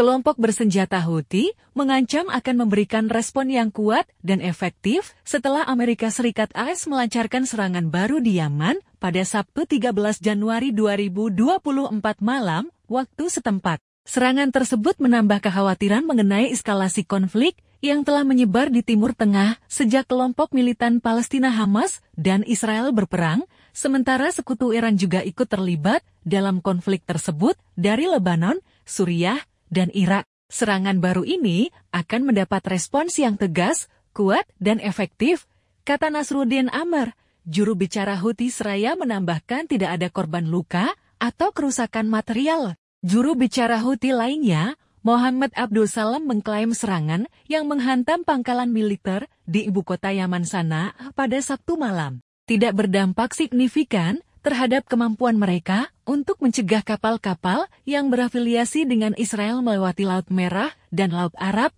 kelompok bersenjata Houthi mengancam akan memberikan respon yang kuat dan efektif setelah Amerika Serikat AS melancarkan serangan baru di Yaman pada Sabtu 13 Januari 2024 malam waktu setempat. Serangan tersebut menambah kekhawatiran mengenai eskalasi konflik yang telah menyebar di Timur Tengah sejak kelompok militan Palestina Hamas dan Israel berperang, sementara sekutu Iran juga ikut terlibat dalam konflik tersebut dari Lebanon, Suriah, dan Irak. Serangan baru ini akan mendapat respons yang tegas, kuat, dan efektif, kata Nasruddin Amr. Juru bicara Houthi Seraya menambahkan tidak ada korban luka atau kerusakan material. Juru bicara Houthi lainnya, Muhammad Abdul Salam mengklaim serangan yang menghantam pangkalan militer di ibu kota Yaman sana pada Sabtu malam. Tidak berdampak signifikan, terhadap kemampuan mereka untuk mencegah kapal-kapal yang berafiliasi dengan Israel melewati Laut Merah dan Laut Arab.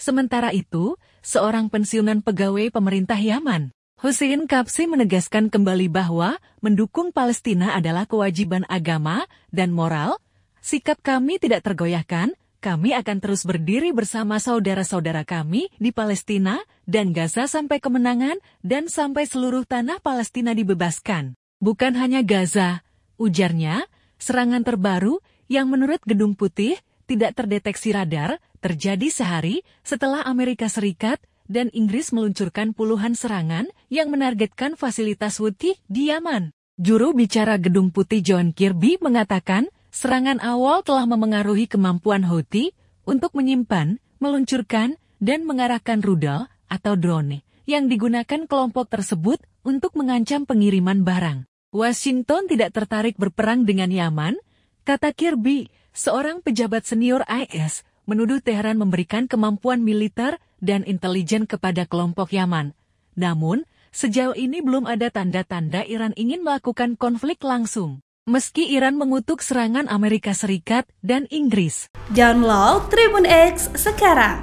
Sementara itu, seorang pensiunan pegawai pemerintah Yaman, Hussein Kapsi menegaskan kembali bahwa mendukung Palestina adalah kewajiban agama dan moral. Sikap kami tidak tergoyahkan, kami akan terus berdiri bersama saudara-saudara kami di Palestina dan Gaza sampai kemenangan dan sampai seluruh tanah Palestina dibebaskan. Bukan hanya Gaza, ujarnya, serangan terbaru yang menurut Gedung Putih tidak terdeteksi radar terjadi sehari setelah Amerika Serikat dan Inggris meluncurkan puluhan serangan yang menargetkan fasilitas Houthi di Yaman. Juru bicara Gedung Putih John Kirby mengatakan serangan awal telah memengaruhi kemampuan Houthi untuk menyimpan, meluncurkan, dan mengarahkan rudal atau drone yang digunakan kelompok tersebut untuk mengancam pengiriman barang. Washington tidak tertarik berperang dengan Yaman, kata Kirby, seorang pejabat senior IS, menuduh Teheran memberikan kemampuan militer dan intelijen kepada kelompok Yaman. Namun, sejauh ini belum ada tanda-tanda Iran ingin melakukan konflik langsung. Meski Iran mengutuk serangan Amerika Serikat dan Inggris. Download Tribun X sekarang